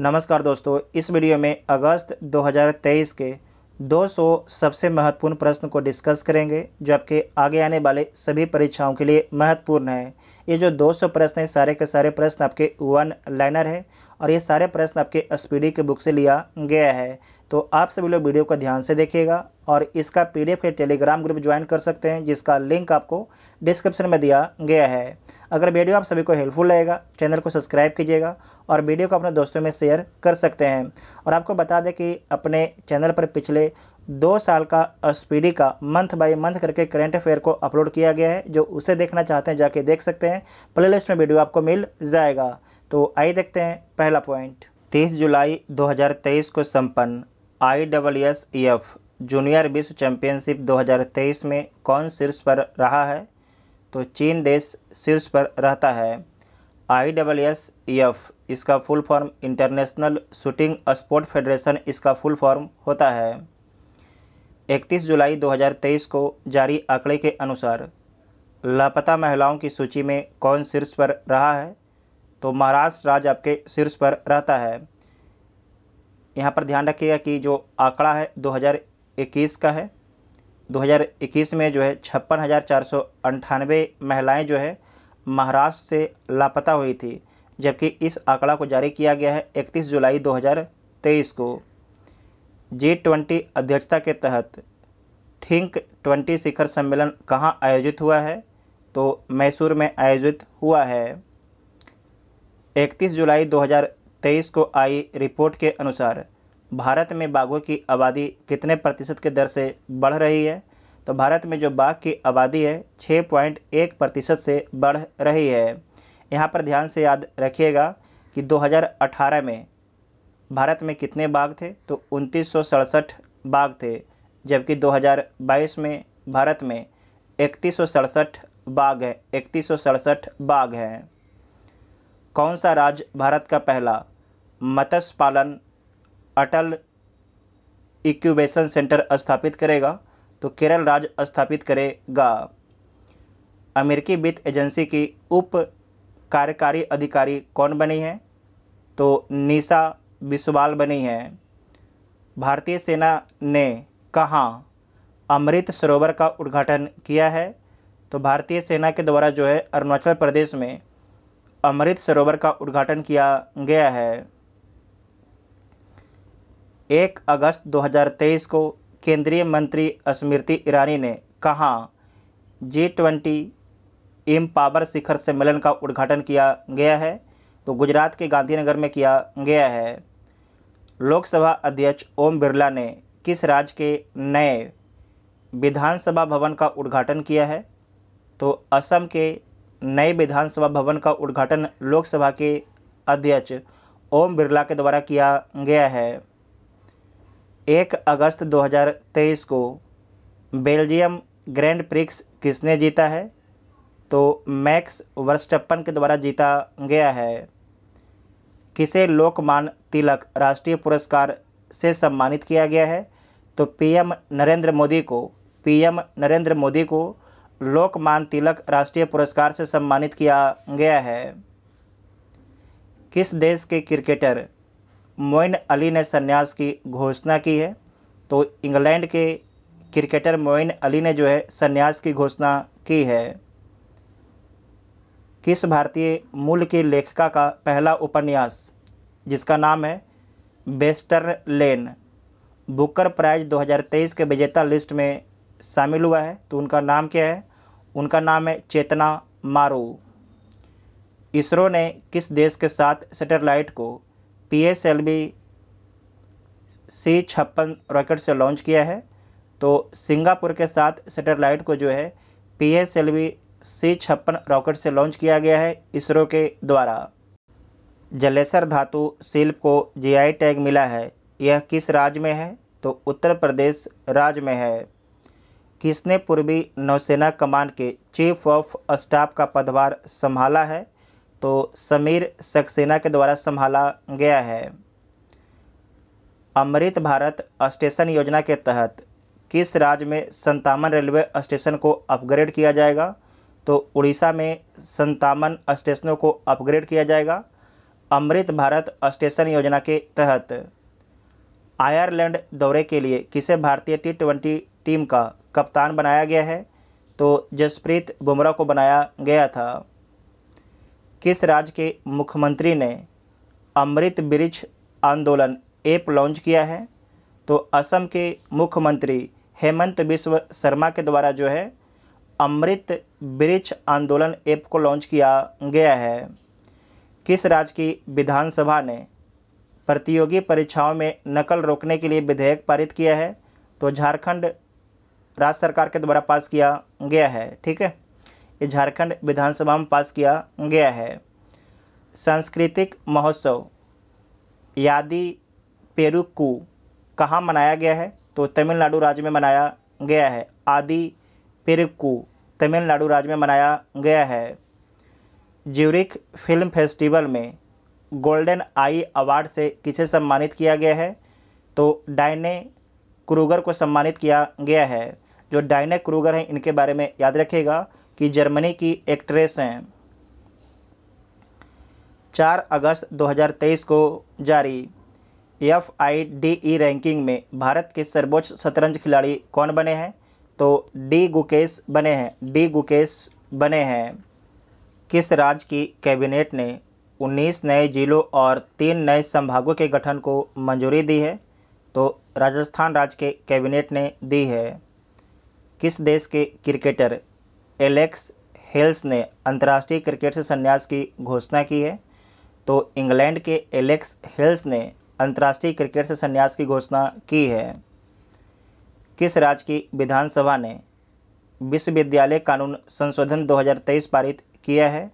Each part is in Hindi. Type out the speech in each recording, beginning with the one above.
नमस्कार दोस्तों इस वीडियो में अगस्त 2023 के 200 सबसे महत्वपूर्ण प्रश्न को डिस्कस करेंगे जो आपके आगे आने वाले सभी परीक्षाओं के लिए महत्वपूर्ण है ये जो 200 प्रश्न हैं सारे के सारे प्रश्न आपके वन लाइनर है और ये सारे प्रश्न आपके एस के बुक से लिया गया है तो आप सभी लोग वीडियो को ध्यान से देखिएगा और इसका एफ़ के टेलीग्राम ग्रुप ज्वाइन कर सकते हैं जिसका लिंक आपको डिस्क्रिप्शन में दिया गया है अगर वीडियो आप सभी को हेल्पफुल रहेगा चैनल को सब्सक्राइब कीजिएगा और वीडियो को अपने दोस्तों में शेयर कर सकते हैं और आपको बता दें कि अपने चैनल पर पिछले दो साल का डी का मंथ बाय मंथ करके करेंट अफेयर को अपलोड किया गया है जो उसे देखना चाहते हैं जाके देख सकते हैं लिस्ट में वीडियो आपको मिल जाएगा तो आइए देखते हैं पहला पॉइंट 30 जुलाई 2023 को संपन्न I W S F junior विश्व चैंपियनशिप 2023 में कौन शीर्ष पर रहा है तो चीन देश शीर्ष पर रहता है आई डब्ल्यू एस एफ इसका full form international shooting sport federation इसका फुल फॉर्म होता है 31 जुलाई 2023 को जारी आंकड़े के अनुसार लापता महिलाओं की सूची में कौन शीर्ष पर रहा है तो महाराष्ट्र राज्य आपके शीर्ष पर रहता है यहाँ पर ध्यान रखिएगा कि जो आंकड़ा है 2021 का है 2021 में जो है छप्पन हज़ार चार सौ अंठानवे महिलाएँ जो है महाराष्ट्र से लापता हुई थी जबकि इस आंकड़ा को जारी किया गया है 31 जुलाई 2023 को जी ट्वेंटी अध्यक्षता के तहत थिंक ट्वेंटी शिखर सम्मेलन कहाँ आयोजित हुआ है तो मैसूर में आयोजित हुआ है 31 जुलाई 2023 को आई रिपोर्ट के अनुसार भारत में बाघों की आबादी कितने प्रतिशत के दर से बढ़ रही है तो भारत में जो बाघ की आबादी है 6.1 प्रतिशत से बढ़ रही है यहाँ पर ध्यान से याद रखिएगा कि 2018 में भारत में कितने बाघ थे तो उनतीस बाघ थे जबकि 2022 में भारत में इकतीस बाघ हैं इकतीस बाघ हैं कौन सा राज्य भारत का पहला मत्स्य पालन अटल इक्यूबेशन सेंटर स्थापित करेगा तो केरल राज्य स्थापित करेगा अमेरिकी वित्त एजेंसी की उप कार्यकारी अधिकारी कौन बनी है तो निशा बिस्वाल बनी है भारतीय सेना ने कहाँ अमृत सरोवर का उद्घाटन किया है तो भारतीय सेना के द्वारा जो है अरुणाचल प्रदेश में अमृत सरोवर का उद्घाटन किया गया है एक अगस्त 2023 को केंद्रीय मंत्री स्मृति ईरानी ने कहा जी ट्वेंटी एम पावर शिखर सम्मेलन का उद्घाटन किया गया है तो गुजरात के गांधीनगर में किया गया है लोकसभा अध्यक्ष ओम बिरला ने किस राज्य के नए विधानसभा भवन का उद्घाटन किया है तो असम के नए विधानसभा भवन का उद्घाटन लोकसभा के अध्यक्ष ओम बिरला के द्वारा किया गया है एक अगस्त 2023 को बेल्जियम ग्रैंड प्रिक्स किसने जीता है तो मैक्स वर्स्टप्पन के द्वारा जीता गया है किसे लोकमान तिलक राष्ट्रीय पुरस्कार से सम्मानित किया गया है तो पीएम नरेंद्र मोदी को पीएम नरेंद्र मोदी को लोकमान तिलक राष्ट्रीय पुरस्कार से सम्मानित किया गया है किस देश के क्रिकेटर मोइन अली ने संन्यास की घोषणा की है तो इंग्लैंड के क्रिकेटर मोइन अली ने जो है संन्यास की घोषणा की है किस भारतीय मूल की लेखिका का पहला उपन्यास जिसका नाम है बेस्टर लेन बुकर प्राइज 2023 के विजेता लिस्ट में शामिल हुआ है तो उनका नाम क्या है उनका नाम है चेतना मारो इसरो ने किस देश के साथ सैटेलाइट को P S L B C छप्पन रॉकेट से लॉन्च किया है तो सिंगापुर के साथ सैटेलाइट को जो है P S L B C छप्पन रॉकेट से लॉन्च किया गया है इसरो के द्वारा जलेसर धातु शिल्प को जीआई टैग मिला है यह किस राज्य में है तो उत्तर प्रदेश राज्य में है किसने पूर्वी नौसेना कमान के चीफ ऑफ स्टाफ का पदभार संभाला है तो समीर सक्सेना के द्वारा संभाला गया है अमृत भारत स्टेशन योजना के तहत किस राज्य में संतावन रेलवे स्टेशन को अपग्रेड किया जाएगा तो उड़ीसा में संतावन स्टेशनों को अपग्रेड किया जाएगा अमृत भारत स्टेशन योजना के तहत आयरलैंड दौरे के लिए किसे भारतीय टी ट्वेंटी टीम का कप्तान बनाया गया है तो जसप्रीत बुमराह को बनाया गया था किस राज्य के मुख्यमंत्री ने अमृत ब्रिज आंदोलन ऐप लॉन्च किया है तो असम के मुख्यमंत्री हेमंत विश्व शर्मा के द्वारा जो है अमृत ब्रिज आंदोलन ऐप को लॉन्च किया गया है किस राज्य की विधानसभा ने प्रतियोगी परीक्षाओं में नकल रोकने के लिए विधेयक पारित किया है तो झारखंड राज्य सरकार के द्वारा पास किया गया है ठीक है ये झारखंड विधानसभा में पास किया गया है सांस्कृतिक महोत्सव यादी पेरुकू कहाँ मनाया गया है तो तमिलनाडु राज्य में मनाया गया है आदि पेरुकू तमिलनाडु राज्य में मनाया गया है ज्यूरिक फिल्म फेस्टिवल में गोल्डन आई अवार्ड से किसे सम्मानित किया गया है तो डायने क्रूगर को सम्मानित किया गया है जो डाइना क्रूगर हैं इनके बारे में याद रखेगा कि जर्मनी की एक्ट्रेस हैं चार अगस्त 2023 को जारी F I D E ranking में भारत के सर्वोच्च शतरंज खिलाड़ी कौन बने हैं तो डी गुकेश बने हैं डी गुकेश बने हैं किस राज्य की कैबिनेट ने 19 नए जिलों और तीन नए संभागों के गठन को मंजूरी दी है तो राजस्थान राज्य के कैबिनेट ने दी है किस देश के क्रिकेटर एलेक्स हेल्स ने अंतर्राष्ट्रीय क्रिकेट से संन्यास की घोषणा की है तो इंग्लैंड के एलेक्स हेल्स ने अंतर्राष्ट्रीय क्रिकेट से संन्यास की घोषणा की है किस राज्य की विधानसभा ने विश्वविद्यालय कानून संशोधन 2023 पारित किया है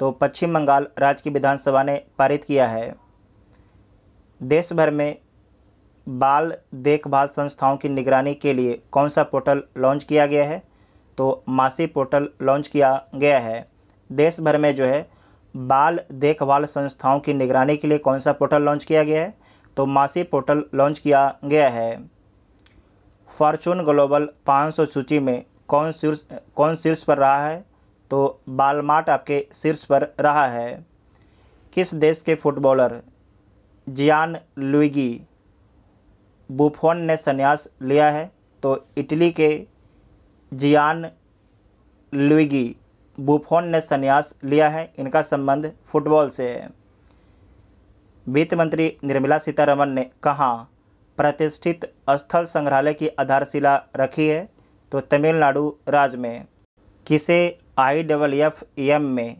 तो पश्चिम बंगाल राज्य की विधानसभा ने पारित किया है देश भर में बाल देखभाल संस्थाओं की निगरानी के लिए कौन सा पोर्टल लॉन्च किया गया है तो मासी पोर्टल लॉन्च किया गया है देश भर में जो है बाल देखभाल संस्थाओं की निगरानी के लिए कौन सा पोर्टल लॉन्च किया गया है तो मासी पोर्टल लॉन्च किया गया है फॉर्चून ग्लोबल 500 सूची में कौन शीर्ष कौन शीर्ष पर रहा है तो बालमाट आपके शीर्ष पर रहा है किस देश के फुटबॉलर जियान लुइगी बुफोन ने संन्यास लिया है तो इटली के जियान लुइगी बुफोन ने संन्यास लिया है इनका संबंध फुटबॉल से है वित्त मंत्री निर्मला सीतारमन ने कहा प्रतिष्ठित स्थल संग्रहालय की आधारशिला रखी है तो तमिलनाडु राज्य में किसे आई डबल एफ एम में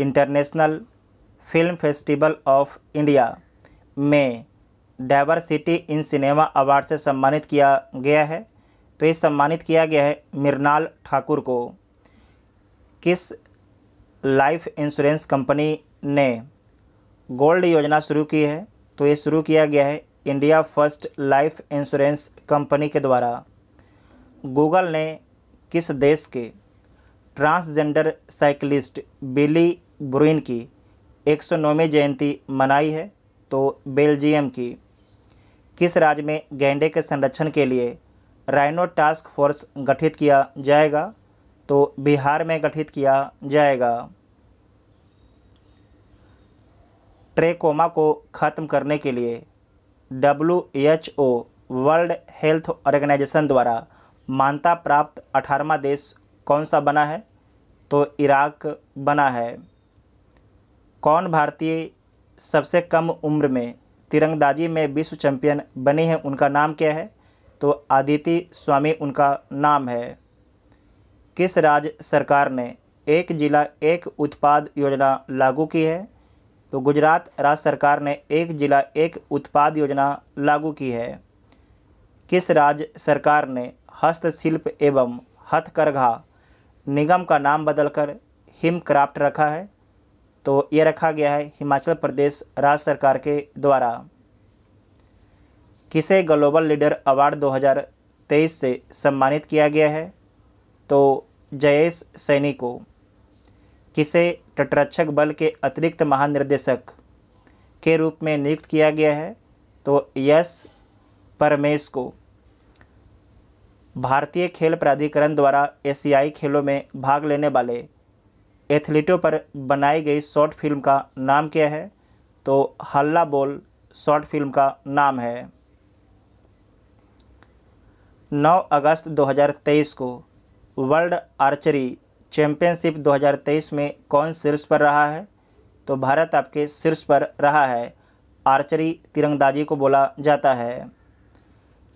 international film festival of India में डाइवर्सिटी इन सिनेमा अवार्ड से सम्मानित किया गया है तो ये सम्मानित किया गया है मृणाल ठाकुर को किस लाइफ इंश्योरेंस कंपनी ने गोल्ड योजना शुरू की है तो ये शुरू किया गया है India first life insurance company के द्वारा गूगल ने किस देश के ट्रांसजेंडर साइकिलिस्ट बिली ब्रुइन की एक सौ जयंती मनाई है तो बेल्जियम की किस राज्य में गैंडे के संरक्षण के लिए राइनो टास्क फोर्स गठित किया जाएगा तो बिहार में गठित किया जाएगा ट्रेकोमा को ख़त्म करने के लिए W H O world health organisation द्वारा मान्यता प्राप्त अठारहवा देश कौन सा बना है तो इराक बना है कौन भारतीय सबसे कम उम्र में तिरंगदाजी में विश्व चैंपियन बने हैं उनका नाम क्या है तो आदिति स्वामी उनका नाम है किस राज्य सरकार ने एक जिला एक उत्पाद योजना लागू की है तो गुजरात राज्य सरकार ने एक जिला एक उत्पाद योजना लागू की है किस राज्य सरकार ने हस्तशिल्प एवं हथकरघा निगम का नाम बदलकर हिम क्राफ्ट रखा है तो ये रखा गया है हिमाचल प्रदेश राज्य सरकार के द्वारा किसे ग्लोबल लीडर अवार्ड 2023 से सम्मानित किया गया है तो जयेश सैनी को किसे तटरक्षक बल के अतिरिक्त महानिर्देशक के रूप में नियुक्त किया गया है तो यस परमेश को भारतीय खेल प्राधिकरण द्वारा एशियाई खेलों में भाग लेने वाले एथलीटों पर बनाई गई शॉर्ट फिल्म का नाम क्या है तो हल्ला बोल शॉर्ट फिल्म का नाम है 9 अगस्त 2023 को वर्ल्ड आर्चरी चैम्पियनशिप 2023 में कौन शीर्ष पर रहा है तो भारत आपके शीर्ष पर रहा है आर्चरी तिरंगदाजी को बोला जाता है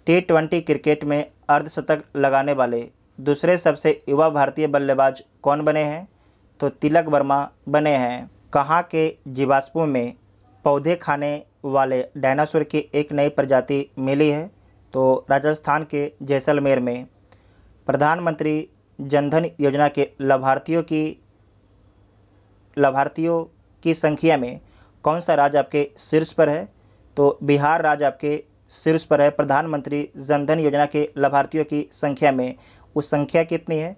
टी ट्वेंटी क्रिकेट में अर्धशतक लगाने वाले दूसरे सबसे युवा भारतीय बल्लेबाज कौन बने हैं तो तिलक वर्मा बने हैं कहाँ के जीवाश्मों में पौधे खाने वाले डायनासोर की एक नई प्रजाति मिली है तो राजस्थान के जैसलमेर में प्रधानमंत्री जनधन योजना के लाभार्थियों की लाभार्थियों की संख्या में कौन सा राज्य आपके शीर्ष पर है तो बिहार राज्य आपके शीर्ष पर है प्रधानमंत्री जनधन योजना के लाभार्थियों की संख्या में उस संख्या कितनी है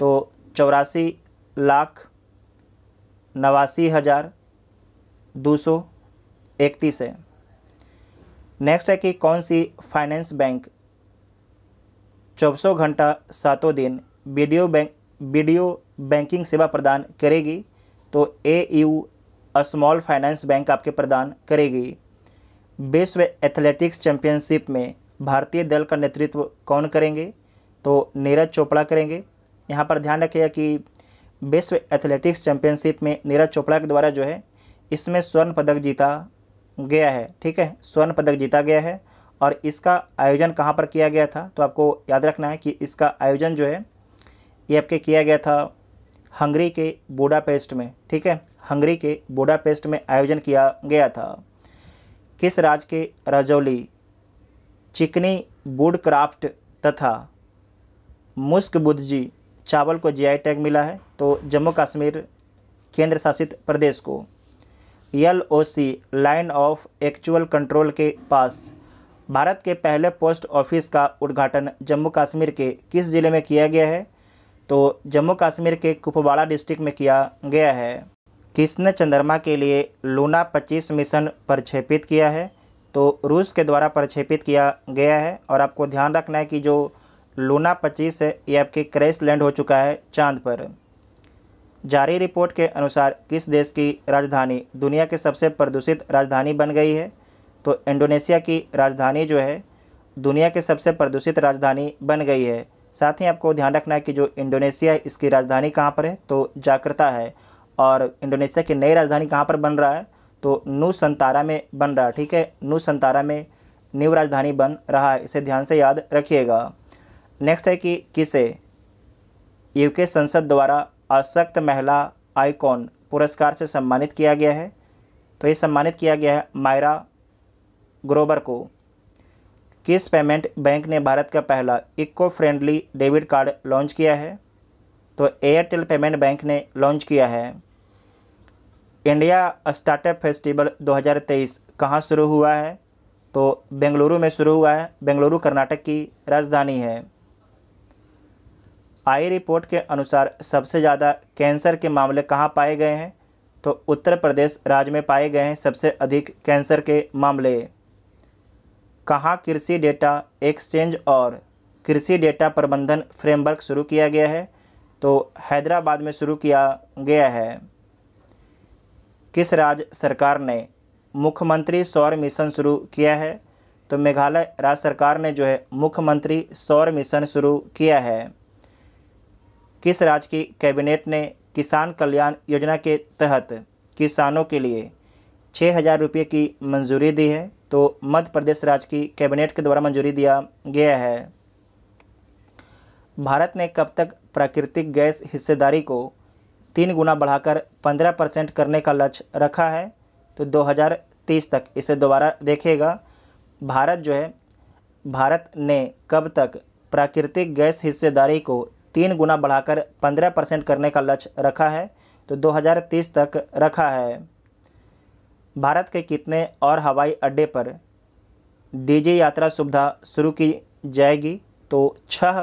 तो चौरासी लाख नवासी हज़ार दो सौ इकतीस है नेक्स्ट है कि कौन सी फाइनेंस बैंक चौबीसों घंटा सातों दिन वीडियो बैंक वीडियो बैंकिंग सेवा प्रदान करेगी तो A U small finance bank आपके प्रदान करेगी विश्व एथलेटिक्स चैंपियनशिप में भारतीय दल का नेतृत्व कौन करेंगे तो नीरज चोपड़ा करेंगे यहाँ पर ध्यान रखिएगा कि विश्व एथलेटिक्स चैंपियनशिप में नीरज चोपड़ा के द्वारा जो है इसमें स्वर्ण पदक जीता गया है ठीक है स्वर्ण पदक जीता गया है और इसका आयोजन कहाँ पर किया गया था तो आपको याद रखना है कि इसका आयोजन जो है ये आपके किया गया था हंगरी के बूडापेस्ट में ठीक है हंगरी के बूडापेस्ट में आयोजन किया गया था किस राज्य के रजौली चिकनी वुड क्राफ्ट तथा मुस्क जी चावल को जीआई टैग मिला है तो जम्मू कश्मीर केंद्र शासित प्रदेश को L O C line of actual control के पास भारत के पहले पोस्ट ऑफिस का उद्घाटन जम्मू कश्मीर के किस ज़िले में किया गया है तो जम्मू कश्मीर के कुपवाड़ा डिस्ट्रिक्ट में किया गया है किसने चंद्रमा के लिए लूना 25 मिशन प्रक्षेपित किया है तो रूस के द्वारा प्रक्षेपित किया गया है और आपको ध्यान रखना है कि जो लूना 25 है ये आपके क्रैश लैंड हो चुका है चांद पर जारी रिपोर्ट के अनुसार किस देश की राजधानी दुनिया के सबसे प्रदूषित राजधानी बन गई है तो इंडोनेशिया की राजधानी जो है दुनिया के सबसे प्रदूषित राजधानी बन गई है साथ ही आपको ध्यान रखना है कि जो इंडोनेशिया है इसकी राजधानी कहाँ पर है तो जाकर्ता है और इंडोनेशिया की नई राजधानी कहाँ पर बन रहा है तो नू संतारा में बन रहा है ठीक है नू संतारा में न्यू राजधानी बन रहा है इसे ध्यान से याद रखिएगा नेक्स्ट है कि किसे यूके संसद द्वारा अशक्त महिला आइकॉन पुरस्कार से सम्मानित किया गया है तो ये सम्मानित किया गया है मायरा ग्रोबर को किस पेमेंट बैंक ने भारत का पहला eco friendly debit card launch किया है तो एयरटेल पेमेंट बैंक ने लॉन्च किया है इंडिया स्टार्टअप फेस्टिवल 2023 कहाँ शुरू हुआ है तो बेंगलुरु में शुरू हुआ है बेंगलुरु कर्नाटक की राजधानी है आई रिपोर्ट के अनुसार सबसे ज़्यादा कैंसर के मामले कहाँ पाए गए हैं तो उत्तर प्रदेश राज्य में पाए गए हैं सबसे अधिक कैंसर के मामले कहाँ कृषि डेटा एक्सचेंज और कृषि डेटा प्रबंधन फ्रेमवर्क शुरू किया गया है तो हैदराबाद में शुरू किया गया है किस राज्य सरकार ने मुख्यमंत्री सौर मिशन शुरू किया है तो मेघालय राज्य सरकार ने जो है मुख्यमंत्री सौर मिशन शुरू किया है किस राज्य की कैबिनेट ने किसान कल्याण योजना के तहत किसानों के लिए छः हज़ार रुपये की मंजूरी दी है तो मध्य प्रदेश राज्य की कैबिनेट के द्वारा मंजूरी दिया गया है भारत ने कब तक प्राकृतिक गैस हिस्सेदारी को तीन गुना बढ़ाकर पंद्रह परसेंट करने का लक्ष्य रखा है तो 2030 तक इसे दोबारा देखेगा भारत जो है भारत ने कब तक प्राकृतिक गैस हिस्सेदारी को तीन गुना बढ़ाकर पंद्रह परसेंट करने का लक्ष्य रखा है तो 2030 तक रखा है भारत के कितने और हवाई अड्डे पर डीजे यात्रा सुविधा शुरू की जाएगी तो छह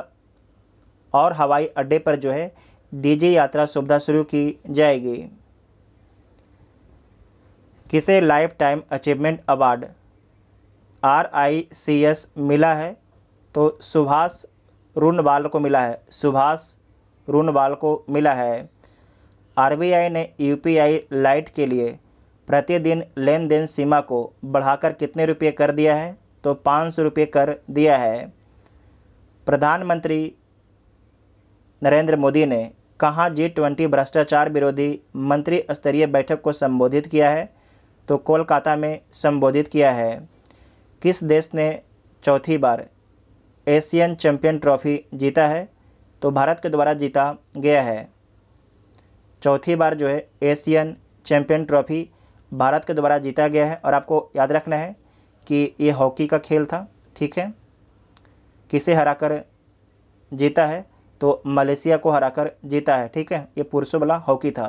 और हवाई अड्डे पर जो है डीजे यात्रा सुविधा शुरू की जाएगी किसे life time achievement award R I C S मिला है तो सुभाष रूनवाल को मिला है सुभाष रूनवाल को मिला है आरबीआई ने यूपीआई लाइट के लिए प्रतिदिन लेन देन सीमा को बढ़ाकर कितने रुपये कर दिया है तो पाँच सौ रुपये कर दिया है प्रधानमंत्री नरेंद्र मोदी ने कहाँ जी ट्वेंटी भ्रष्टाचार विरोधी मंत्री स्तरीय बैठक को संबोधित किया है तो कोलकाता में संबोधित किया है किस देश ने चौथी बार एशियन चैम्पियन ट्रॉफ़ी जीता है तो भारत के द्वारा जीता गया है चौथी बार जो है एशियन चैम्पियन ट्रॉफ़ी भारत के द्वारा जीता गया है और आपको याद रखना है कि ये हॉकी का खेल था ठीक है किसे हराकर जीता है तो मलेशिया को हराकर जीता है ठीक है ये पुरुषों वाला हॉकी था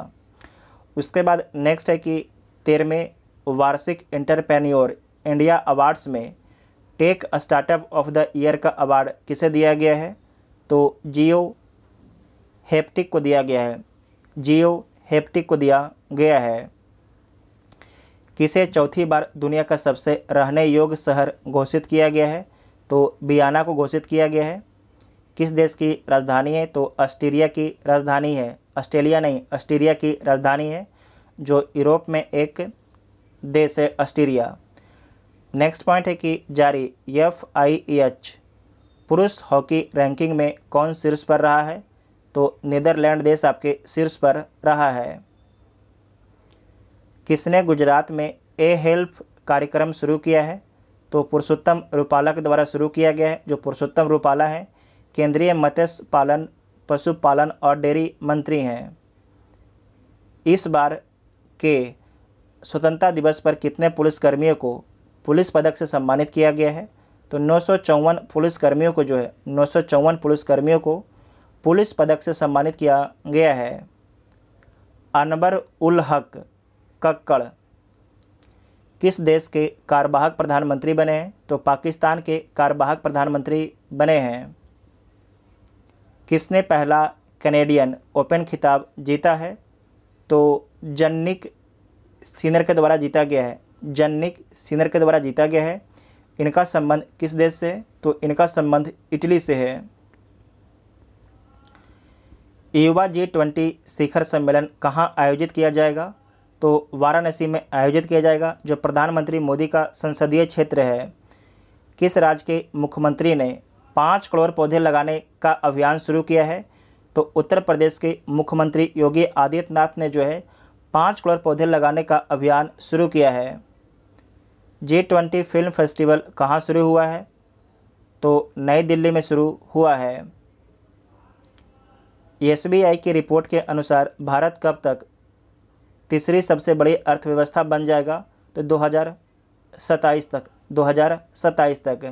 उसके बाद नेक्स्ट है कि तेरहवें वार्षिक इंटरप्रेन्योर इंडिया अवार्ड्स में tech startup of the year का अवार्ड किसे दिया गया है तो जियो हेप्टिक को दिया गया है जियो हेप्टिक को दिया गया है किसे चौथी बार दुनिया का सबसे रहने योग्य शहर घोषित किया गया है तो बियाना को घोषित किया गया है किस देश की राजधानी है तो ऑस्ट्रेलिया की राजधानी है ऑस्ट्रेलिया नहीं ऑस्ट्रेलिया की राजधानी है जो यूरोप में एक देश है ऑस्ट्रेलिया नेक्स्ट पॉइंट है कि जारी एफ आई एच पुरुष हॉकी रैंकिंग में कौन शीर्ष पर रहा है तो नीदरलैंड देश आपके शीर्ष पर रहा है किसने गुजरात में ए हेल्प कार्यक्रम शुरू किया है तो पुरुषोत्तम रूपाला के द्वारा शुरू किया गया है जो पुरुषोत्तम रूपाला हैं केंद्रीय मत्स्य पालन पशुपालन और डेयरी मंत्री हैं इस बार के स्वतंत्रता दिवस पर कितने पुलिसकर्मियों को पुलिस पदक से सम्मानित किया गया है तो नौ पुलिसकर्मियों को जो है नौ पुलिसकर्मियों को पुलिस पदक से सम्मानित किया गया है अनबर उल हक कक्कड़ किस देश के कार्यवाहक प्रधानमंत्री बने हैं तो पाकिस्तान के कार्यवाहक प्रधानमंत्री बने हैं किसने पहला कैनेडियन ओपन खिताब जीता है तो जन्निक सीनर के द्वारा जीता गया है जन्निक सिनर के द्वारा जीता गया है इनका संबंध किस देश से तो इनका संबंध इटली से है युवा जी ट्वेंटी शिखर सम्मेलन कहाँ आयोजित किया जाएगा तो वाराणसी में आयोजित किया जाएगा जो प्रधानमंत्री मोदी का संसदीय क्षेत्र है किस राज्य के मुख्यमंत्री ने पाँच करोड़ पौधे लगाने का अभियान शुरू किया है तो उत्तर प्रदेश के मुख्यमंत्री योगी आदित्यनाथ ने जो है पाँच करोड़ पौधे लगाने का अभियान शुरू किया है जी ट्वेंटी फिल्म फेस्टिवल कहाँ शुरू हुआ है तो नई दिल्ली में शुरू हुआ है एस की रिपोर्ट के अनुसार भारत कब तक तीसरी सबसे बड़ी अर्थव्यवस्था बन जाएगा तो दो तक दो तक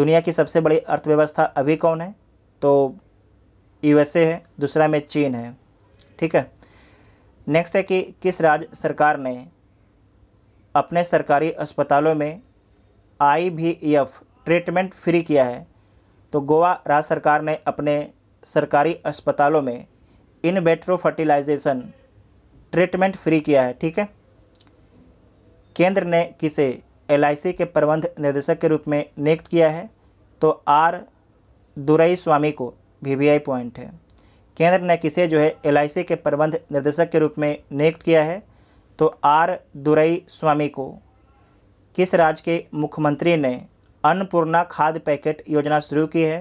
दुनिया की सबसे बड़ी अर्थव्यवस्था अभी कौन है तो यूएसए है दूसरा में चीन है ठीक है नेक्स्ट है कि किस राज्य सरकार ने अपने सरकारी अस्पतालों में आईवीएफ ट्रीटमेंट फ्री किया है तो गोवा राज्य सरकार ने अपने सरकारी अस्पतालों में in vitro fertilisation treatment free किया है ठीक है केंद्र ने किसे एल के प्रबंध निर्देशक के रूप में नियुक्त किया है तो आर दुरई स्वामी को वी पॉइंट है केंद्र ने किसे जो है एल के प्रबंध निर्देशक के रूप में नियुक्त किया है तो आर दुरई स्वामी को किस राज्य के मुख्यमंत्री ने अन्नपूर्णा खाद्य पैकेट योजना शुरू की है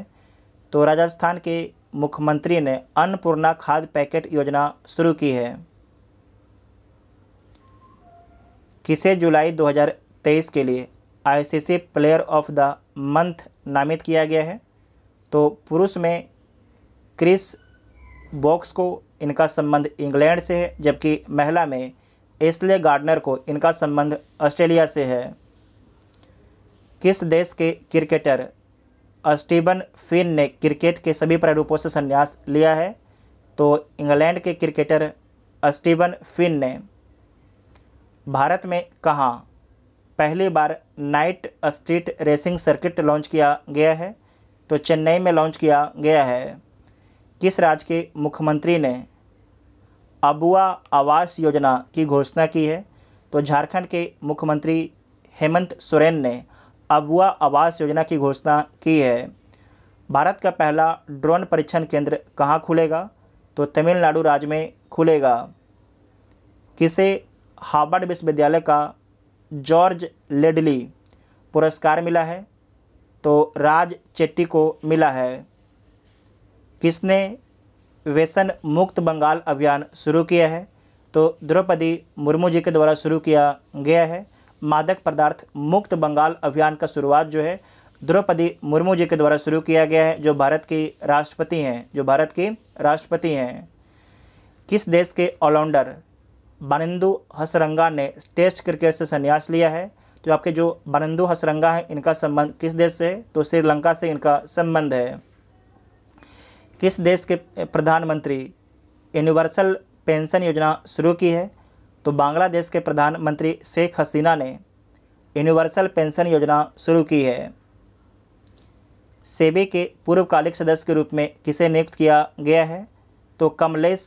तो राजस्थान के मुख्यमंत्री ने अन्नपूर्णा खाद्य पैकेट योजना शुरू की है किसे जुलाई 2023 के लिए ICC player of the month नामित किया गया है तो पुरुष में क्रिस बॉक्स को इनका संबंध इंग्लैंड से है जबकि महिला में एसले गार्डनर को इनका संबंध ऑस्ट्रेलिया से है किस देश के क्रिकेटर स्टीवन फिन ने क्रिकेट के सभी प्रारूपों से संन्यास लिया है तो इंग्लैंड के क्रिकेटर स्टीवन फिन ने भारत में कहाँ पहली बार night street racing circuit launch किया गया है तो चेन्नई में लॉन्च किया गया है किस राज्य के मुख्यमंत्री ने अबुआ आवास योजना की घोषणा की है तो झारखंड के मुख्यमंत्री हेमंत सोरेन ने अबुआ आवास योजना की घोषणा की है भारत का पहला ड्रोन परीक्षण केंद्र कहाँ खुलेगा तो तमिलनाडु राज्य में खुलेगा किसे हार्वर्ड विश्वविद्यालय का जॉर्ज लेडली पुरस्कार मिला है तो राज चेट्टी को मिला है किसने व्यसन मुक्त बंगाल अभियान शुरू किया है तो द्रौपदी मुर्मू जी के द्वारा शुरू किया गया है मादक पदार्थ मुक्त बंगाल अभियान का शुरुआत जो है द्रौपदी मुर्मू जी के द्वारा शुरू किया गया है जो भारत की राष्ट्रपति हैं जो भारत की राष्ट्रपति हैं किस देश के ऑलराउंडर बानंदू हसरंगा ने टेस्ट क्रिकेट से संन्यास लिया है तो आपके जो बानंदू हसरंगा हैं इनका संबंध किस देश से तो श्रीलंका से इनका संबंध है किस देश के प्रधानमंत्री यूनिवर्सल पेंशन योजना शुरू की है तो बांग्लादेश के प्रधानमंत्री शेख हसीना ने यूनिवर्सल पेंशन योजना शुरू की है सेबी के पूर्वकालिक सदस्य के रूप में किसे नियुक्त किया गया है तो कमलेश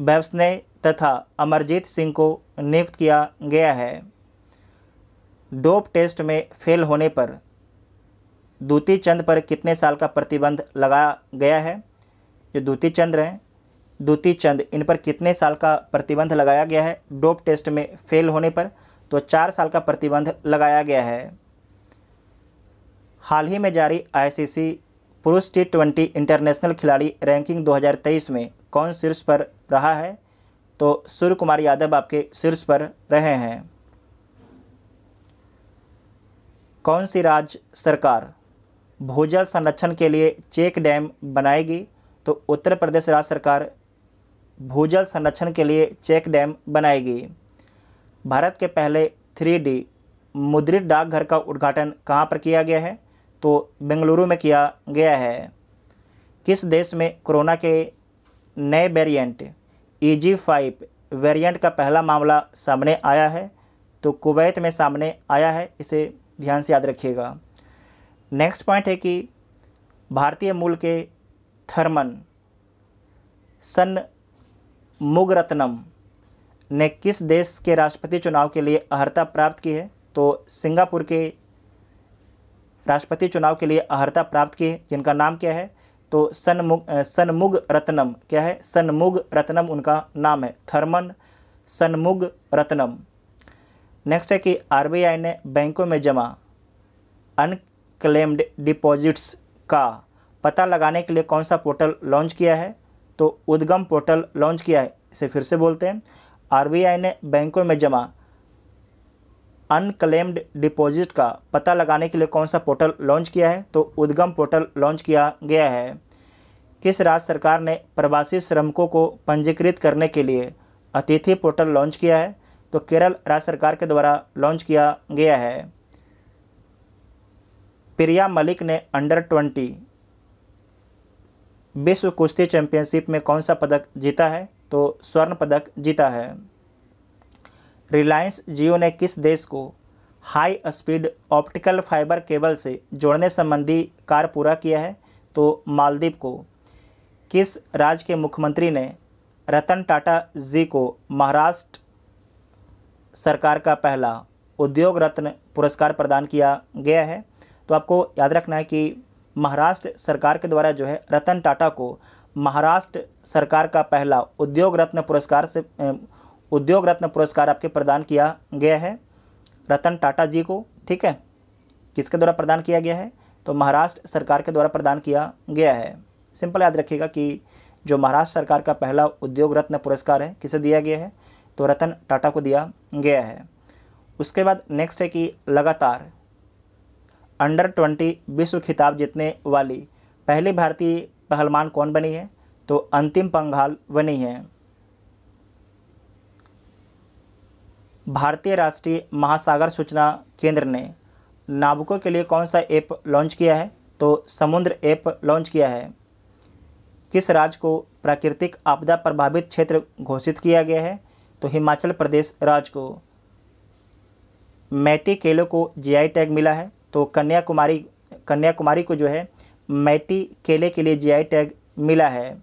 वैवस्ने तथा अमरजीत सिंह को नियुक्त किया गया है डोप टेस्ट में फेल होने पर दूती चंद्र पर कितने साल का प्रतिबंध लगाया गया है जो दूती चंद्र हैं दूती चंद इन पर कितने साल का प्रतिबंध लगाया गया है डोप टेस्ट में फेल होने पर तो चार साल का प्रतिबंध लगाया गया है हाल ही में जारी आईसीसी पुरुष टी ट्वेंटी इंटरनेशनल खिलाड़ी रैंकिंग 2023 में कौन शीर्ष पर रहा है तो सूर्य कुमार यादव आपके शीर्ष पर रहे हैं कौन सी राज्य सरकार भूजल संरक्षण के लिए चेक डैम बनाएगी तो उत्तर प्रदेश राज्य सरकार भूजल संरक्षण के लिए चेक डैम बनाएगी भारत के पहले थ्री डी मुद्रित डाकघर का उद्घाटन कहाँ पर किया गया है तो बेंगलुरु में किया गया है किस देश में कोरोना के नए variant E e G five variant का पहला मामला सामने आया है तो कुवैत में सामने आया है इसे ध्यान से याद रखिएगा नेक्स्ट पॉइंट है कि भारतीय मूल के थर्मन सन मुगरत्नम ने किस देश के राष्ट्रपति चुनाव के लिए अहर्ता प्राप्त की है तो सिंगापुर के राष्ट्रपति चुनाव के लिए अहर्ता प्राप्त की है जिनका नाम क्या है तो सनमुग सनमुग रत्नम क्या है सनमुग रत्नम उनका नाम है थर्मन सनमुग रत्नम नेक्स्ट है कि आरबीआई ने बैंकों में जमा अन क्लेम्ड डिपॉजिट्स का पता लगाने के लिए कौन सा पोर्टल लॉन्च किया है तो उद्गम पोर्टल लॉन्च किया है इसे फिर से बोलते हैं आरबीआई ने बैंकों में जमा अनक्लेम्ड डिपॉजिट का पता लगाने के लिए कौन सा पोर्टल लॉन्च किया है तो उद्गम पोर्टल लॉन्च किया गया है किस राज्य सरकार ने प्रवासी श्रमिकों को पंजीकृत करने के लिए अतिथि पोर्टल लॉन्च किया है तो केरल राज्य सरकार के द्वारा लॉन्च किया गया है प्रिया मलिक ने अंडर ट्वेंटी विश्व कुश्ती चैंपियनशिप में कौन सा पदक जीता है तो स्वर्ण पदक जीता है रिलायंस जियो ने किस देश को high speed optical fibre cable से जोड़ने संबंधी कार्य पूरा किया है तो मालदीव को किस राज्य के मुख्यमंत्री ने रतन टाटा जी को महाराष्ट्र सरकार का पहला उद्योग रत्न पुरस्कार प्रदान किया गया है तो आपको याद रखना है कि महाराष्ट्र सरकार के द्वारा जो है रतन टाटा को महाराष्ट्र सरकार का पहला उद्योग रत्न पुरस्कार से उद्योग रत्न पुरस्कार आपके प्रदान किया गया है रतन टाटा जी को ठीक है किसके द्वारा प्रदान किया गया है तो महाराष्ट्र सरकार के द्वारा प्रदान किया गया है सिंपल याद रखिएगा कि जो महाराष्ट्र सरकार का पहला उद्योग रत्न पुरस्कार है किसे दिया गया है तो रतन टाटा को दिया गया है उसके बाद नेक्स्ट है कि लगातार अंडर ट्वेंटी विश्व खिताब जीतने वाली पहली भारतीय पहलवान कौन बनी है तो अंतिम पंघाल बनी है भारतीय राष्ट्रीय महासागर सूचना केंद्र ने नाभिकों के लिए कौन सा ऐप लॉन्च किया है तो समुद्र ऐप लॉन्च किया है किस राज्य को प्राकृतिक आपदा प्रभावित क्षेत्र घोषित किया गया है तो हिमाचल प्रदेश राज्य को मैटी केलो को जीआई टैग मिला है तो कन्याकुमारी कन्याकुमारी को जो है मैटी केले के लिए जीआई टैग मिला है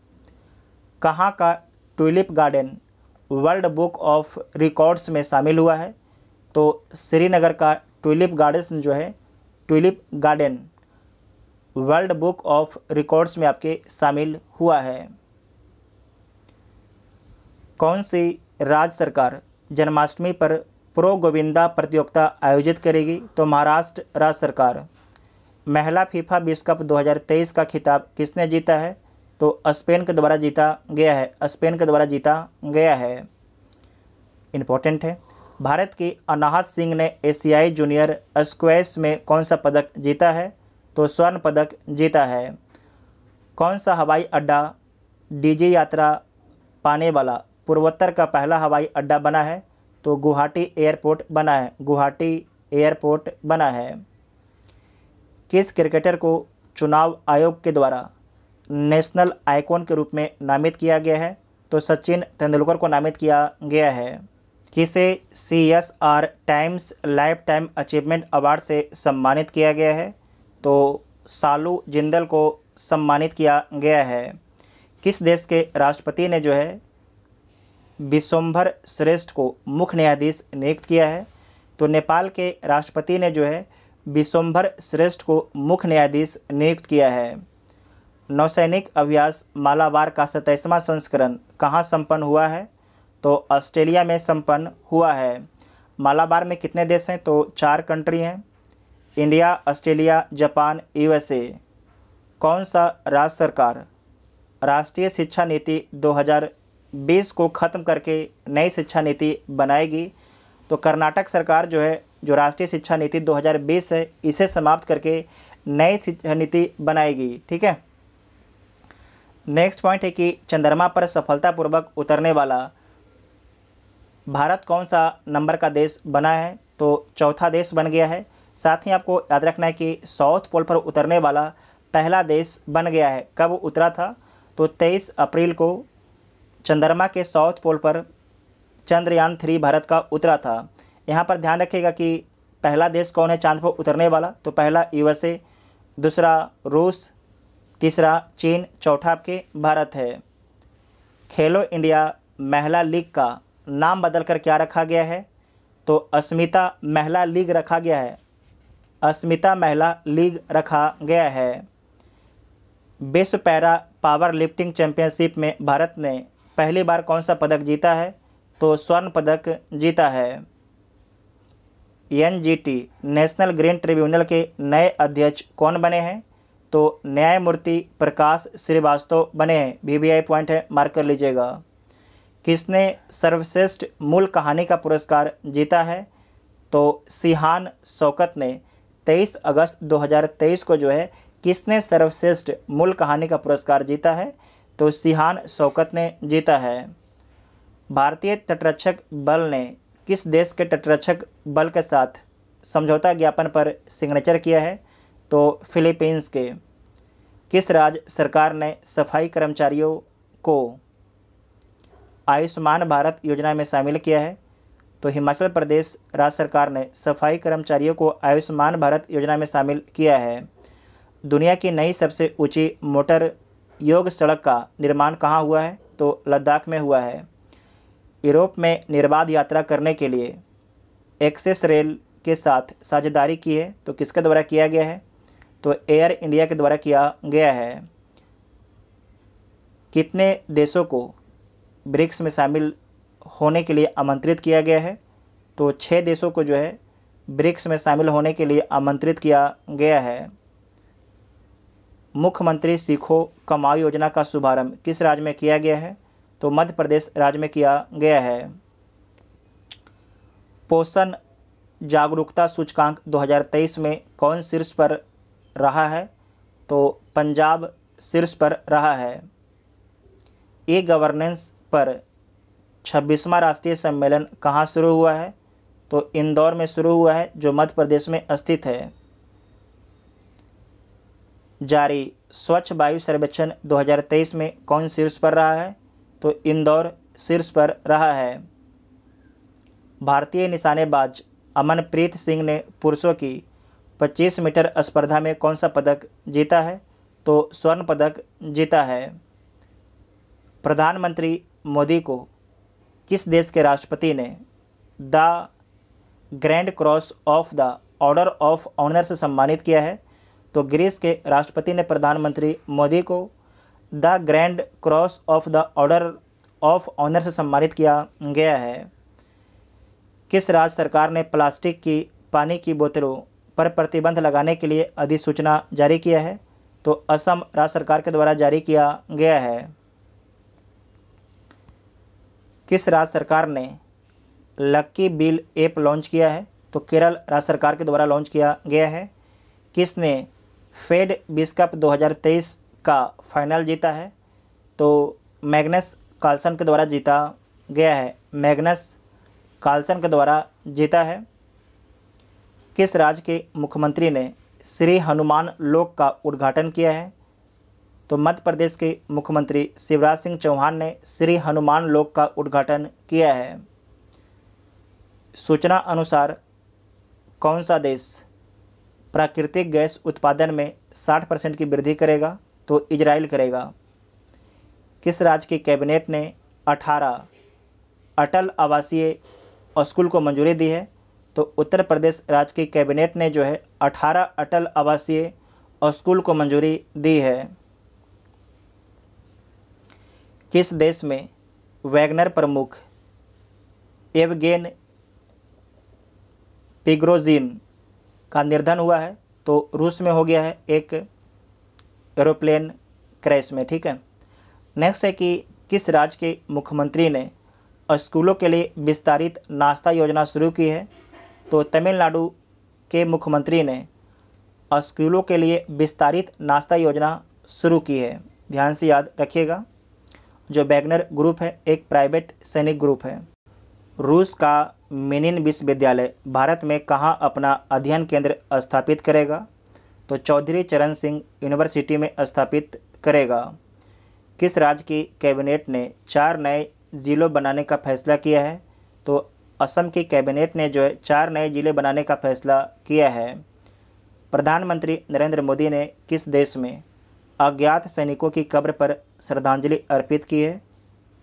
कहाँ का tulip garden world book of records में शामिल हुआ है तो श्रीनगर का ट्यूलिप गार्डन जो है tulip garden world book of records में आपके शामिल हुआ है कौन सी राज्य सरकार जन्माष्टमी पर प्रो गोविंदा प्रतियोगिता आयोजित करेगी तो महाराष्ट्र राज्य सरकार महिला फीफा विश्व कप 2023 का खिताब किसने जीता है तो स्पेन के द्वारा जीता गया है स्पेन के द्वारा जीता गया है इम्पोर्टेंट है भारत की अनाहत सिंह ने एशियाई जूनियर स्क्वैश में कौन सा पदक जीता है तो स्वर्ण पदक जीता है कौन सा हवाई अड्डा डीजी यात्रा पाने वाला पूर्वोत्तर का पहला हवाई अड्डा बना है तो गुवाहाटी एयरपोर्ट बना है गुवाहाटी एयरपोर्ट बना है किस क्रिकेटर को चुनाव आयोग के द्वारा नेशनल आइकॉन के रूप में नामित किया गया है तो सचिन तेंदुलकर को नामित किया गया है किसे C S R times life time achievement award से सम्मानित किया गया है तो सालू जिंदल को सम्मानित किया गया है किस देश के राष्ट्रपति ने जो है विश्वम्भर श्रेष्ठ को मुख्य न्यायाधीश नियुक्त किया है तो नेपाल के राष्ट्रपति ने जो है विश्वम्भर श्रेष्ठ को मुख्य न्यायाधीश नियुक्त किया है नौसैनिक अभ्यास मालाबार का सत्ताईसवां संस्करण कहाँ संपन्न हुआ है तो ऑस्ट्रेलिया में संपन्न हुआ है मालाबार में कितने देश हैं तो चार कंट्री हैं इंडिया ऑस्ट्रेलिया जापान यूएसए कौन सा राज्य सरकार राष्ट्रीय शिक्षा नीति बीस को ख़त्म करके नई शिक्षा नीति बनाएगी तो कर्नाटक सरकार जो है जो राष्ट्रीय शिक्षा नीति 2020 है इसे समाप्त करके नई शिक्षा नीति बनाएगी ठीक है नेक्स्ट पॉइंट है कि चंद्रमा पर सफलतापूर्वक उतरने वाला भारत कौन सा नंबर का देश बना है तो चौथा देश बन गया है साथ ही आपको याद रखना है कि साउथ पोल पर उतरने वाला पहला देश बन गया है कब उतरा था तो 23 अप्रैल को चंद्रमा के साउथ पोल पर चंद्रयान थ्री भारत का उतरा था यहाँ पर ध्यान रखिएगा कि पहला देश कौन है चांद पर उतरने वाला तो पहला यूएसए दूसरा रूस तीसरा चीन चौथा आपके भारत है खेलो इंडिया महिला लीग का नाम बदल कर क्या रखा गया है तो अस्मिता महिला लीग रखा गया है अस्मिता महिला लीग रखा गया है विश्व पैरा पावर लिफ्टिंग चैंपियनशिप में भारत ने पहली बार कौन सा पदक जीता है तो स्वर्ण पदक जीता है एनजीटी नेशनल ग्रीन ट्रिब्यूनल के नए अध्यक्ष कौन बने हैं तो न्यायमूर्ति प्रकाश श्रीवास्तव बने हैं आई पॉइंट है मार्क कर लीजिएगा किसने सर्वश्रेष्ठ मूल कहानी का पुरस्कार जीता है तो सिहान शौकत ने 23 अगस्त 2023 को जो है किसने सर्वश्रेष्ठ मूल कहानी का पुरस्कार जीता है तो सिहान शौकत ने जीता है भारतीय तटरक्षक बल ने किस देश के तटरक्षक बल के साथ समझौता ज्ञापन पर सिग्नेचर किया है तो फिलीपींस के किस राज्य सरकार ने सफाई कर्मचारियों को आयुष्मान भारत योजना में शामिल किया है तो हिमाचल प्रदेश राज्य सरकार ने सफाई कर्मचारियों को आयुष्मान भारत योजना में शामिल किया है दुनिया की नई सबसे ऊंची मोटर योग सड़क का निर्माण कहाँ हुआ है तो लद्दाख में हुआ है यूरोप में निर्बाध यात्रा करने के लिए एक्सेस रेल के साथ साझेदारी की है तो किसके द्वारा किया गया है तो एयर इंडिया के द्वारा किया गया है कितने देशों को ब्रिक्स में शामिल होने के लिए आमंत्रित किया गया है तो छः देशों को जो है ब्रिक्स में शामिल होने के लिए आमंत्रित किया गया है मुख्यमंत्री सीखो कमाओ योजना का शुभारंभ किस राज्य में किया गया है तो मध्य प्रदेश राज्य में किया गया है पोषण जागरूकता सूचकांक 2023 में कौन शीर्ष पर रहा है तो पंजाब शीर्ष पर रहा है ई गवर्नेंस पर छब्बीसवा राष्ट्रीय सम्मेलन कहाँ शुरू हुआ है तो इंदौर में शुरू हुआ है जो मध्य प्रदेश में स्थित है जारी स्वच्छ वायु सर्वेक्षण 2023 में कौन शीर्ष पर रहा है तो इंदौर शीर्ष पर रहा है भारतीय निशानेबाज अमनप्रीत सिंह ने पुरुषों की 25 मीटर स्पर्धा में कौन सा पदक जीता है तो स्वर्ण पदक जीता है प्रधानमंत्री मोदी को किस देश के राष्ट्रपति ने the grand cross of the order of honour से सम्मानित किया है तो ग्रीस के राष्ट्रपति ने प्रधानमंत्री मोदी को the grand cross of the order of honour से सम्मानित किया गया है किस राज्य सरकार ने प्लास्टिक की पानी की बोतलों पर प्रतिबंध लगाने के लिए अधिसूचना जारी किया है तो असम राज्य सरकार के द्वारा जारी किया गया है किस राज्य सरकार ने लक्की बिल ऐप लॉन्च किया है तो केरल राज्य सरकार के द्वारा लॉन्च किया गया है किसने फेड विश्व कप 2023 का फाइनल जीता है तो मैग्नस कार्लसन के द्वारा जीता गया है मैग्नस कार्लसन के द्वारा जीता है किस राज्य के मुख्यमंत्री ने श्री हनुमान लोक का उद्घाटन किया है तो मध्य प्रदेश के मुख्यमंत्री शिवराज सिंह चौहान ने श्री हनुमान लोक का उद्घाटन किया है सूचना अनुसार कौन सा देश प्राकृतिक गैस उत्पादन में 60 परसेंट की वृद्धि करेगा तो इजराइल करेगा किस राज्य की कैबिनेट ने 18 अटल आवासीय स्कूल को मंजूरी दी है तो उत्तर प्रदेश राज्य की कैबिनेट ने जो है 18 अटल आवासीय स्कूल को मंजूरी दी है किस देश में वैगनर प्रमुख एवगेन पिग्रोजिन का निर्धन हुआ है तो रूस में हो गया है एक एरोप्लेन क्रैश में ठीक है नेक्स्ट है कि किस राज्य के मुख्यमंत्री ने स्कूलों के लिए विस्तारित नाश्ता योजना शुरू की है तो तमिलनाडु के मुख्यमंत्री ने स्कूलों के लिए विस्तारित नाश्ता योजना शुरू की है ध्यान से याद रखिएगा जो बैगनर ग्रुप है एक प्राइवेट सैनिक ग्रुप है रूस का मिनिन विश्वविद्यालय भारत में कहाँ अपना अध्ययन केंद्र स्थापित करेगा तो चौधरी चरण सिंह यूनिवर्सिटी में स्थापित करेगा किस राज्य की कैबिनेट ने चार नए ज़िलों बनाने का फैसला किया है तो असम की कैबिनेट ने जो है चार नए ज़िले बनाने का फैसला किया है प्रधानमंत्री नरेंद्र मोदी ने किस देश में अज्ञात सैनिकों की कब्र पर श्रद्धांजलि अर्पित की है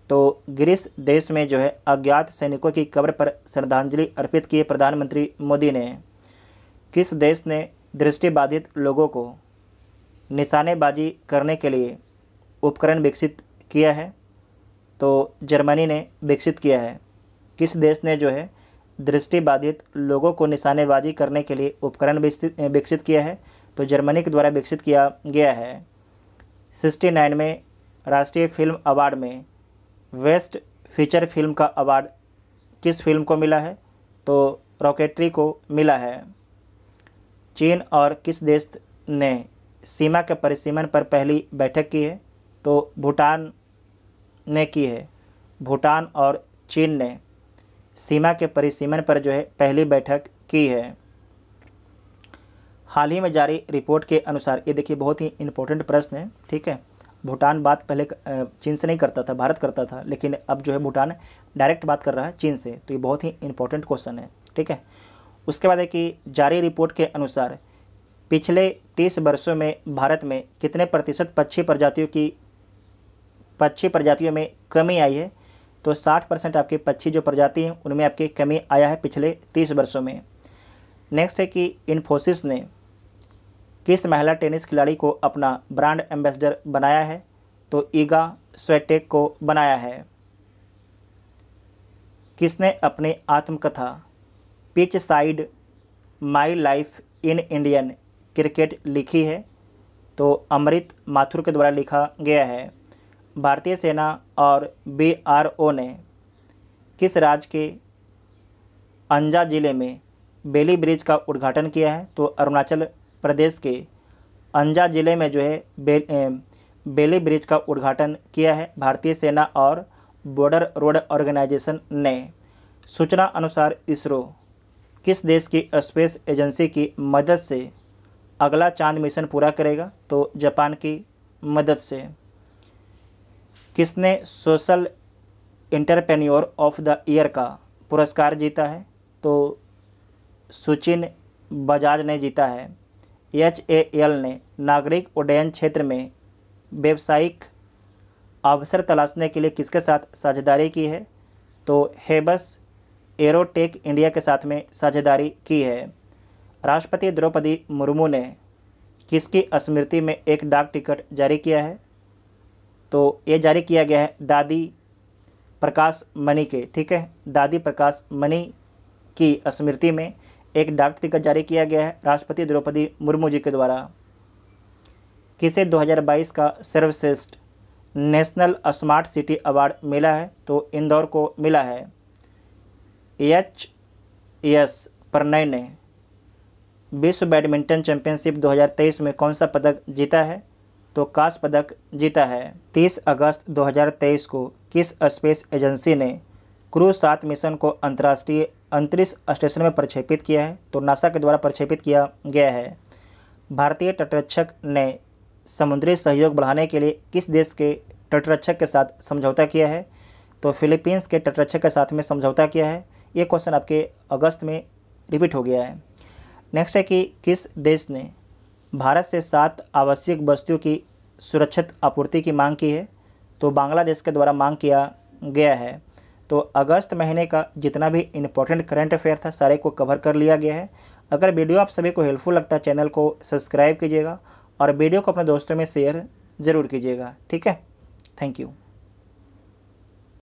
तो ग्रीस देश में जो है अज्ञात सैनिकों की कब्र पर श्रद्धांजलि अर्पित किए प्रधानमंत्री मोदी ने किस देश ने दृष्टिबाधित लोगों को निशानेबाजी करने के लिए उपकरण विकसित किया है तो जर्मनी ने विकसित किया है किस देश ने जो है दृष्टिबाधित लोगों को निशानेबाजी करने के लिए उपकरण विकसित किया है तो जर्मनी के द्वारा विकसित किया गया है सिक्सटी नाइन में राष्ट्रीय फिल्म अवार्ड में वेस्ट फीचर फिल्म का अवार्ड किस फिल्म को मिला है तो रॉकेटरी को मिला है चीन और किस देश ने सीमा के परिसीमन पर पहली बैठक की है तो भूटान ने की है भूटान और चीन ने सीमा के परिसीमन पर जो है पहली बैठक की है हाल ही में जारी रिपोर्ट के अनुसार ये देखिए बहुत ही इम्पोर्टेंट प्रश्न है ठीक है भूटान बात पहले चीन से नहीं करता था भारत करता था लेकिन अब जो है भूटान डायरेक्ट बात कर रहा है चीन से तो ये बहुत ही इंपॉर्टेंट क्वेश्चन है ठीक है उसके बाद है कि जारी रिपोर्ट के अनुसार पिछले तीस वर्षों में भारत में कितने प्रतिशत पक्षी प्रजातियों की पक्षी प्रजातियों में कमी आई है तो साठ परसेंट आपके पक्षी जो प्रजाति हैं उनमें आपकी कमी आया है पिछले तीस वर्षों में नेक्स्ट है कि इन्फोसिस ने किस महिला टेनिस खिलाड़ी को अपना ब्रांड एम्बेसडर बनाया है तो ईगा स्वेटेक को बनाया है किसने अपनी आत्मकथा pitch side my life in Indian cricket लिखी है तो अमृत माथुर के द्वारा लिखा गया है भारतीय सेना और बीआरओ ने किस राज्य के अंजा जिले में बेली ब्रिज का उद्घाटन किया है तो अरुणाचल प्रदेश के अंजा जिले में जो है बे, बेली ब्रिज का उद्घाटन किया है भारतीय सेना और बॉर्डर रोड ऑर्गेनाइजेशन ने सूचना अनुसार इसरो किस देश की स्पेस एजेंसी की मदद से अगला चांद मिशन पूरा करेगा तो जापान की मदद से किसने social entrepreneur of the year का पुरस्कार जीता है तो सुचिन बजाज ने जीता है एच ए एल ने नागरिक उड्डयन क्षेत्र में व्यावसायिक अवसर तलाशने के लिए किसके साथ साझेदारी की है तो हेबस एरोटेक इंडिया के साथ में साझेदारी की है राष्ट्रपति द्रौपदी मुर्मू ने किसकी स्मृति में एक डाक टिकट जारी किया है तो ये जारी किया गया है दादी प्रकाश मणि के ठीक है दादी प्रकाश मणि की स्मृति में एक डाक टिकट जारी किया गया है राष्ट्रपति द्रौपदी मुर्मू जी के द्वारा किसे 2022 का सर्वश्रेष्ठ नेशनल स्मार्ट सिटी अवार्ड मिला है तो इंदौर को मिला है एच एस प्रणय ने विश्व बैडमिंटन चैंपियनशिप 2023 में कौन सा पदक जीता है तो कांस्य पदक जीता है 30 अगस्त 2023 को किस स्पेस एजेंसी ने क्रू सात मिशन को अंतर्राष्ट्रीय अंतरिक्ष स्टेशन में प्रक्षेपित किया है तो नासा के द्वारा प्रक्षेपित किया गया है भारतीय तटरक्षक ने समुद्री सहयोग बढ़ाने के लिए किस देश के तटरक्षक के साथ समझौता किया है तो फिलीपींस के तटरक्षक के साथ में समझौता किया है ये क्वेश्चन आपके अगस्त में रिपीट हो गया है नेक्स्ट है कि किस देश ने भारत से सात आवश्यक वस्तुओं की सुरक्षित आपूर्ति की मांग की है तो बांग्लादेश के द्वारा मांग किया गया है तो अगस्त महीने का जितना भी इम्पोर्टेंट करंट अफेयर था सारे को कवर कर लिया गया है अगर वीडियो आप सभी को हेल्पफुल लगता है चैनल को सब्सक्राइब कीजिएगा और वीडियो को अपने दोस्तों में शेयर ज़रूर कीजिएगा ठीक है थैंक यू